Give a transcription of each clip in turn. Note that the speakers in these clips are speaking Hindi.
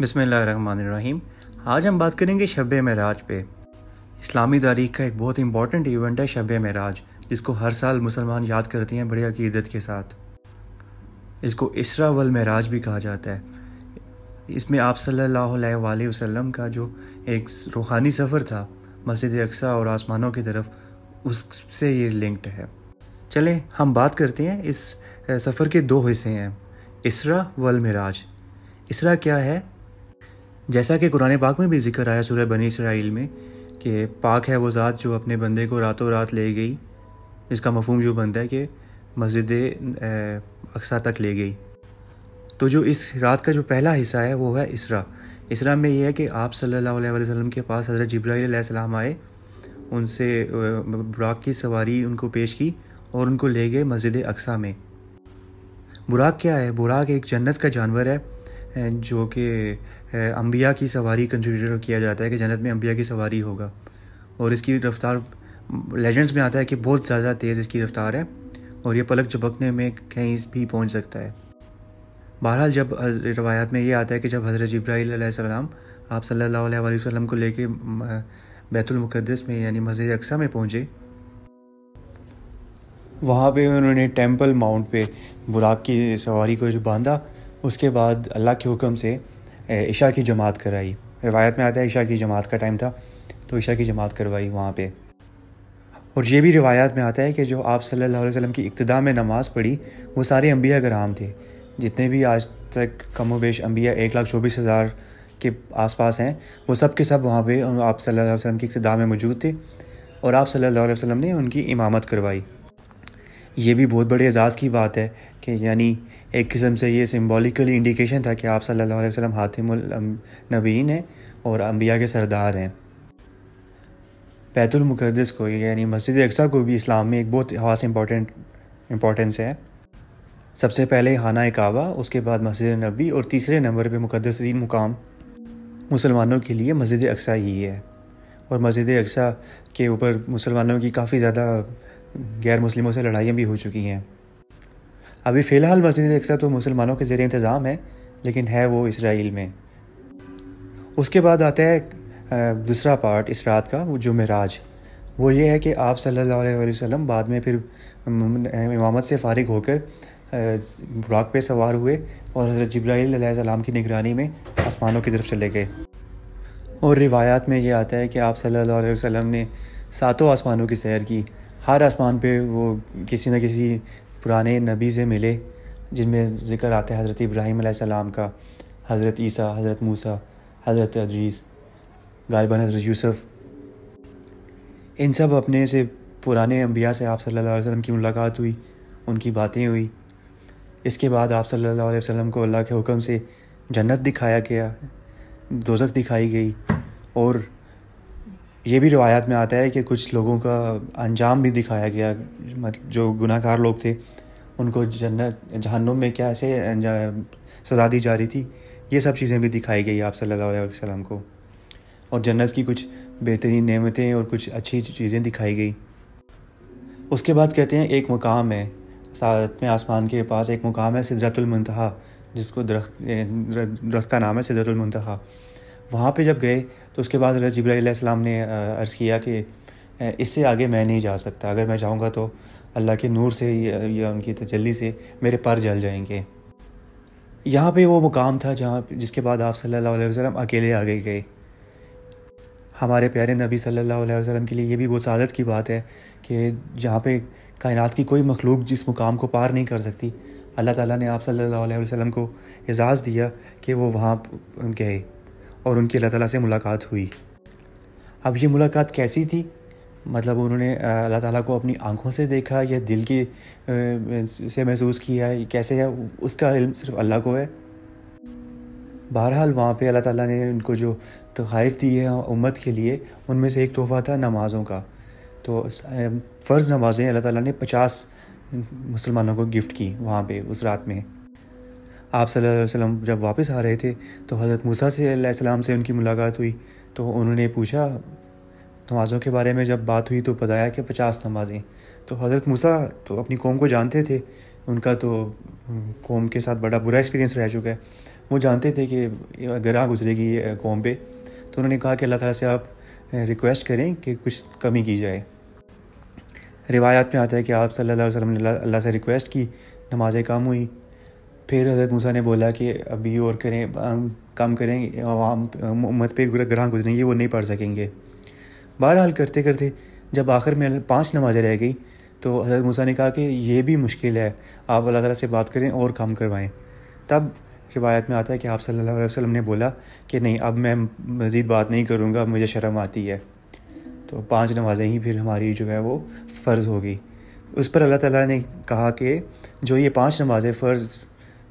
बिसमीम आज हम बात करेंगे शब मराज पे इस्लामी तारीख का एक बहुत इंपॉर्टेंट इवेंट है शब मराज जिसको हर साल मुसलमान याद करते हैं बड़ी अकीदत के साथ इसको इसरा वल मराज भी कहा जाता है इसमें आप सल्ला वसम का जो एक रूहानी सफ़र था मस्जिद अक्सा और आसमानों की तरफ उससे ये लिंक्ड है चलें हम बात करते हैं इस सफ़र के दो हिस्से हैं इसरा वल मराज इसरा क्या है जैसा कि कुरान पाक में भी जिक्र आया सूर्य बनी इसराइल में कि पाक है वो ज़ात जो अपने बंदे को रातों रात ले गई इसका मफहम जो बनता है कि मस्जिद अक्सा तक ले गई तो जो इस रात का जो पहला हिस्सा है वो है इसरा इसरा में यह है कि आप सल्लल्लाहु अलैहि वसल्लम के पास हज़रत जब्राईसम आए उनसे बुराक की सवारी उनको पेश की और उनको ले गए मस्जिद अक्सा में बुराक क्या है बुराक एक जन्नत का जानवर है जो कि अम्बिया की सवारी कंसिडर किया जाता है कि जन्नत में अम्बिया की सवारी होगा और इसकी रफ़्तार लेजेंड्स में आता है कि बहुत ज़्यादा तेज़ इसकी रफ़्तार है और ये पलक झपकने में कहीं भी पहुंच सकता है बहरहाल जब रवायात में ये आता है कि जब हज़रत जब्राईसम आप सल्ला वसम को लेके बैतुलमक़दस में यानी मस्जिद अक्सा में पहुँचे वहाँ पे उन्होंने टेंपल माउंट पे बुराक की सवारी को जो बांधा उसके बाद अल्लाह के हुक्म से इशा की जमात कराई रिवायत में आता है इशा की जमात का टाइम था तो इशा की जमात करवाई वहाँ पे और ये भी रिवायात में आता है कि जो आप सल्लल्लाहु अलैहि वसल्लम की इब्तदा में नमाज़ पढ़ी वो सारे अम्बिया ग्राम थे जितने भी आज तक कम बेश अम्बिया एक लाख चौबीस हज़ार के आसपास हैं वो सब के सब वहाँ पे आप सल्लल्लाहु अलैहि वसल्लम की इब्तदा में मौजूद थे और आप सल्लल्लाहु अलैहि वसल्लम ने उनकी इमामत करवाई ये भी बहुत बड़े एजाज़ की बात है कि यानी एक किस्म से ये सिम्बॉलिकली इंडिकेशन था कि आप सल्लल्लाहु अलैहि वसल्लम हातिम नबीन हैं और अम्बिया के सरदार हैं बैतुल को यानी मस्जिद अक्सा को भी इस्लाम में एक बहुत खास इम्पोर्टेंट इम्पोर्टेंस है सबसे पहले हाना काबा उसके बाद मस्जिद नबी और तीसरे नंबर पर मुकदस मुकाम मुसलमानों के लिए मस्जिद अक्सा ही है और मस्जिद अक्सा के ऊपर मुसलमानों की काफ़ी ज़्यादा गैर मुस्लिमों से लड़ाइयाँ भी हो चुकी हैं अभी फ़िलहाल मस्जिद अक्सर तो मुसलमानों के ज़रिए इंतज़ाम है लेकिन है वो इसराइल में उसके बाद आता है दूसरा पार्ट इस रात का वो जो मराज वो ये है कि आप सल्लल्लाहु अलैहि वसल्लम बाद में फिर इमामत से फारिग होकर बुराक पे सवार हुए और हज़रत जब्राईसम की निगरानी में आसमानों की तरफ चले गए और रिवायात में ये आता है कि आप सल्लल्लाहु अलैहि वसल्लम ने सातों आसमानों की सैर की हर आसमान पे वो किसी न किसी पुराने नबी से मिले जिनमें ज़िक्र आता है हज़रत इब्राहीम सलाम का हज़रत ईसा हज़रत मूसा हज़रत अदरीस गालबन हज़रत यूसुफ़ इन सब अपने से पुराने अम्बिया से आप सल्लल्लाहु अलैहि वसल्लम की मुलाकात हुई उनकी बातें हुई इसके बाद आप सल्लल्लाहु अलैहि वसल्लम को अल्लाह के हुक्म से जन्नत दिखाया गया दोजक दिखाई गई और ये भी रवायात में आता है कि कुछ लोगों का अंजाम भी दिखाया गया मतलब जो गुनाहगार लोग थे उनको जन्नत जहन्नुम में क्या ऐसे सजा दी जा रही थी ये सब चीज़ें भी दिखाई गई आप सल्लल्लाहु अलैहि वसल्लम को और जन्नत की कुछ बेहतरीन नेमतें और कुछ अच्छी चीज़ें दिखाई गई उसके बाद कहते हैं एक मुकाम है साथ में आसमान के पास एक मुकाम है सिदरतुलमतहा जिसको दरख्त दरख्त का नाम है सिदरतुलमतहा वहाँ पे जब गए तो उसके बाद हज़रत जब्राईसम ने अर्ज़ किया कि इससे आगे मैं नहीं जा सकता अगर मैं जाऊँगा तो अल्लाह के नूर से या उनकी तजल्ली से मेरे पर जल जाएंगे यहाँ पे वो मुकाम था जहाँ जिसके बाद आप सल्लल्लाहु अलैहि वसल्लम अकेले आगे गए हमारे प्यारे नबी सल्लल्लाहु अलैहि वसल्लम के लिए ये भी बहुत सादत की बात है कि जहाँ पे कायनात की कोई मखलूक जिस मुकाम को पार नहीं कर सकती अल्लाह ताला ने आप सल्लल्लाहु अलैहि वसल्लम को एजाज़ दिया कि वो वहाँ गए और उनकी अल्लाह ताला से मुलाकात हुई अब ये मुलाकात कैसी थी मतलब उन्होंने अल्लाह ताला को अपनी आंखों से देखा या दिल की से महसूस किया कैसे है उसका इल्म सिर्फ अल्लाह को है बहरहाल वहाँ पे अल्लाह ताला ने उनको जो तोहफ़ दी है उम्मत के लिए उनमें से एक तोहफ़ा था नमाज़ों का तो फ़र्ज़ नमाज़ें अल्लाह ताला ने पचास मुसलमानों को गिफ्ट की वहाँ पे उस रात में आप वसल्लम जब वापस आ रहे थे तो हज़रत मूसा सलाम से उनकी मुलाकात हुई तो उन्होंने पूछा नमाज़ों के बारे में जब बात हुई तो बताया कि पचास नमाज़ें तो हज़रत मूसा तो अपनी कौम को जानते थे उनका तो हम्म, कौम के साथ बड़ा बुरा एक्सपीरियंस रह चुका है वो जानते थे कि गरा गुजरेगी कौम पे तो उन्होंने कहा कि अल्लाह ताला से आप रिक्वेस्ट करें कि कुछ कमी की जाए रिवायात में आता है कि आप सल्लल्लाहु अलैहि वसल्लम ने अल्लाह से रिक्वेस्ट की नमाज़ें कम हुई फिर हजरत मूसा ने बोला कि अभी और करें काम करें आवाम मत पे ग्राह गुजरेंगे वो नहीं पढ़ सकेंगे बहरहाल करते करते जब आखिर में पाँच नमाजें रह गई तो हजरत मूसा ने कहा कि ये भी मुश्किल है आप अल्लाह तला से बात करें और काम करवाएं तब रिवायत में आता है कि आप सल्लल्लाहु अलैहि वसल्लम ने बोला कि नहीं अब मैं मज़ीद बात नहीं करूँगा मुझे शर्म आती है तो पांच नमाजें ही फिर हमारी जो है वो फ़र्ज़ होगी उस पर अल्लाह ताला ने कहा कि जो ये पांच नमाजें फ़र्ज़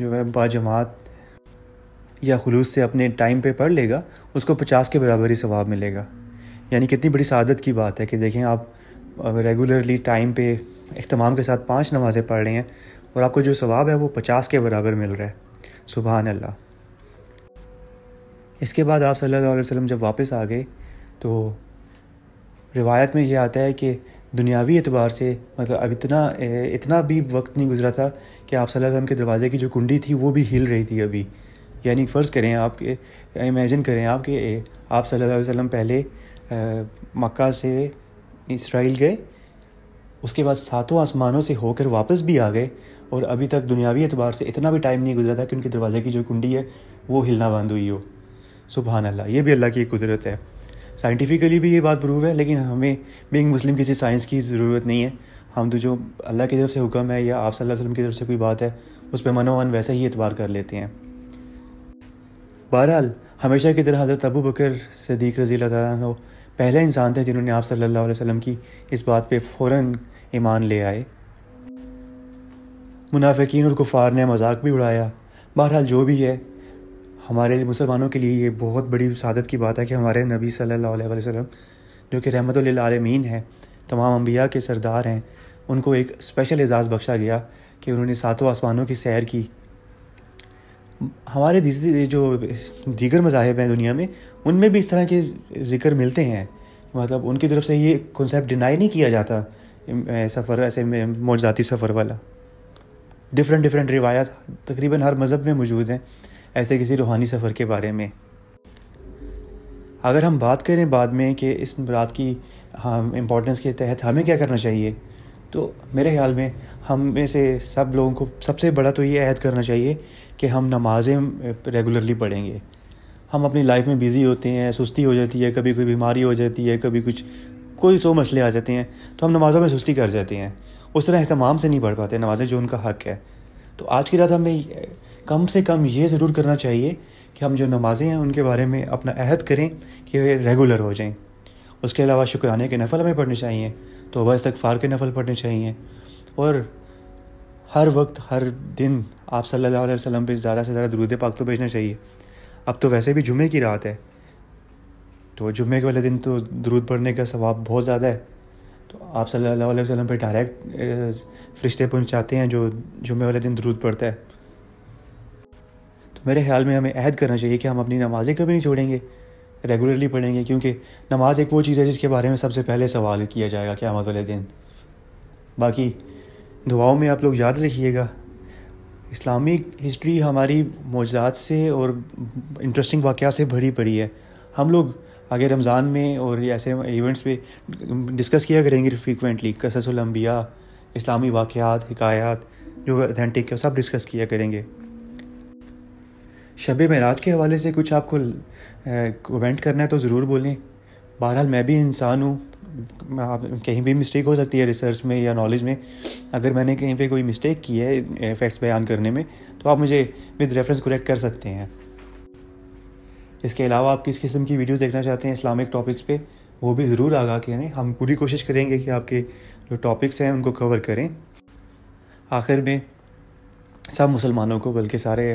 जो है बाजमात या खलूस से अपने टाइम पे पढ़ लेगा उसको पचास के बराबर ही सवाब मिलेगा यानी कितनी बड़ी शादत की बात है कि देखें आप रेगुलरली टाइम पे अहतमाम के साथ पांच नमाज़ें पढ़ रहे हैं और आपको जो सवाब है वो पचास के बराबर मिल रहा है सुबह अल्लाह इसके बाद आप सल्लल्लाहु अलैहि वसल्लम जब वापस आ गए तो रिवायत में ये आता है कि दुनियावी एतबार से मतलब अब इतना इतना भी वक्त नहीं गुजरा था कि आप सल्लम के दरवाज़े की जो कुंडी थी वो भी हिल रही थी अभी यानी फ़र्ज़ करें आप इमेजिन करें आप कि आप सल्लल्लाहु अलैहि वसल्लम पहले मक्का से इसराइल गए उसके बाद सातों आसमानों से होकर वापस भी आ गए और अभी तक दुनियावी एतबार से इतना भी टाइम नहीं गुजरा था कि उनके दरवाज़े की जो कुंडी है वो हिलना बंद हुई हो सुबहान अल्लाह ये भी अल्लाह की कुदरत है साइंटिफिकली भी ये बात प्रूव है लेकिन हमें बिंग मुस्लिम किसी साइंस की ज़रूरत नहीं है हम तो जो अल्लाह की तरफ से हुक्म है या आप वसल्लम की तरफ से कोई बात है उस पर मनोमन वैसा ही एतबार कर लेते हैं बहरहाल हमेशा की तरह हज़रत अबू बकर सदीक रज़ी तु पहले इंसान थे जिन्होंने आप सल्लल्लाहु अलैहि वसल्लम की इस बात पे फ़ौर ईमान ले आए मुनाफिकीन और कुफार ने मजाक भी उड़ाया बहरहाल जो भी है हमारे लिए मुसलमानों के लिए ये बहुत बड़ी सादत की बात है कि हमारे नबी सल्लल्लाहु अलैहि वसल्लम जो कि रहमत आलमीन हैं तमाम अम्बिया के सरदार हैं उनको एक स्पेशल एजाज़ बख्शा गया कि उन्होंने सातों आसमानों की सैर की हमारे जो दीगर मज़ाहब हैं दुनिया में उनमें भी इस तरह के ज़िक्र मिलते हैं मतलब उनकी तरफ से ये कॉन्सेप्ट डिनाई नहीं किया जाता सफ़र ऐसे मौजाती सफ़र वाला डिफरेंट डिफरेंट रिवायात तकरीबन हर मज़हब में मौजूद हैं ऐसे किसी रूहानी सफ़र के बारे में अगर हम बात करें बाद में कि इस रात की हम इम्पोर्टेंस के तहत हमें क्या करना चाहिए तो मेरे ख्याल में हम में से सब लोगों को सबसे बड़ा तो ये अहद करना चाहिए कि हम नमाज़ें रेगुलरली पढ़ेंगे हम अपनी लाइफ में बिज़ी होते हैं सुस्ती हो जाती है कभी कोई बीमारी हो जाती है कभी कुछ कोई सो मसले आ जाते हैं तो हम नमाज़ों में सुस्ती कर जाते हैं उस तरह अहतमाम से नहीं पढ़ पाते नमाजें जो उनका हक है तो आज की रात हमें कम से कम ये ज़रूर करना चाहिए कि हम जो नमाज़ें हैं उनके बारे में अपना अहद करें कि वे रेगुलर हो जाएं उसके अलावा शुक्राने के नफल हमें पढ़ने चाहिए तक फार के नफल पढ़ने चाहिए और हर वक्त हर दिन आप सल्लल्लाहु अलैहि वसल्लम पे ज़्यादा से ज़्यादा दरूद पाक तो भेजना चाहिए अब तो वैसे भी जुमे की रात है तो जुमे के वाले दिन तो दरूद पढ़ने का सवाब बहुत ज़्यादा है तो आप सल्लल्लाहु अलैहि वसल्लम पे डायरेक्ट फरिश्ते पहुँचाते हैं जो जुमे वाले दिन दरूद पढ़ता है तो मेरे ख्याल में हमें अहद करना चाहिए कि हम अपनी नमाज़ें कभी नहीं छोड़ेंगे रेगुलरली पढ़ेंगे क्योंकि नमाज एक वो चीज़ है जिसके बारे में सबसे पहले सवाल किया जाएगा क्या वाले दिन बाकी दुआओं में आप लोग याद रखिएगा इस्लामिक हिस्ट्री हमारी मौजात से और इंटरेस्टिंग वाक़ से भरी पड़ी है हम लोग आगे रमज़ान में और ऐसे इवेंट्स पे डिस्कस किया करेंगे फ्रीकुनटली कससलम्बिया इस्लामी वाक़ात हकायात जो अथेंटिक है सब डिस्कस किया करेंगे शब महराज के हवाले से कुछ आपको कमेंट करना है तो ज़रूर बोलें बहरहाल मैं भी इंसान हूँ आप कहीं भी मिस्टेक हो सकती है रिसर्च में या नॉलेज में अगर मैंने कहीं पे कोई मिस्टेक की है फैक्ट्स बयान करने में तो आप मुझे विद रेफरेंस करेक्ट कर सकते हैं इसके अलावा आप किस किस्म की वीडियोस देखना चाहते हैं इस्लामिक टॉपिक्स पे वो भी ज़रूर आगा करें हम पूरी कोशिश करेंगे कि आपके जो टॉपिक्स हैं उनको कवर करें आखिर में सब मुसलमानों को बल्कि सारे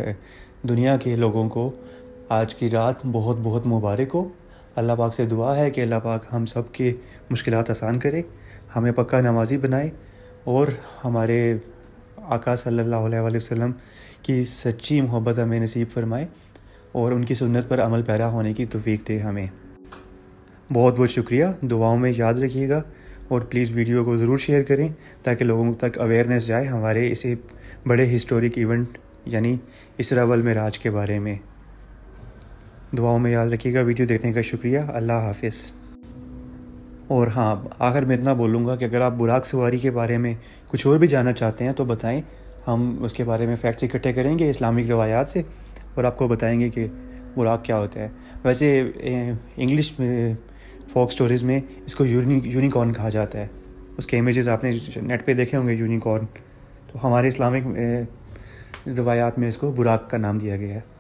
दुनिया के लोगों को आज की रात बहुत बहुत मुबारक हो अल्लाह पाक से दुआ है कि अल्लाह पाक हम सब के मुश्किल आसान करे हमें पक्का नमाजी बनाए और हमारे आका सल्लल्लाहु अलैहि वसल्लम की सच्ची मोहब्बत हमें नसीब फरमाए और उनकी सुन्नत पर अमल पैरा होने की तोफीक दे हमें बहुत बहुत शुक्रिया दुआओं में याद रखिएगा और प्लीज़ वीडियो को ज़रूर शेयर करें ताकि लोगों तक अवेयरनेस जाए हमारे इसे बड़े हिस्टोरिक इवेंट यानी इसरावल में राज के बारे में दुआओं में याद रखिएगा वीडियो देखने का शुक्रिया अल्लाह हाफिज़ और हाँ आखिर मैं इतना बोलूँगा कि अगर आप बुराक सवारी के बारे में कुछ और भी जानना चाहते हैं तो बताएं हम उसके बारे में फैक्ट्स इकट्ठे करेंगे इस्लामिक रवायात से और आपको बताएंगे कि बुराक क्या होता है वैसे इंग्लिश में फोक स्टोरीज़ में इसको यूनि यूनिकॉर्न कहा जाता है उसके इमेजेस आपने नेट पे देखे होंगे यूनिकॉर्न तो हमारे इस्लामिक रवायात में इसको बुराक का नाम दिया गया है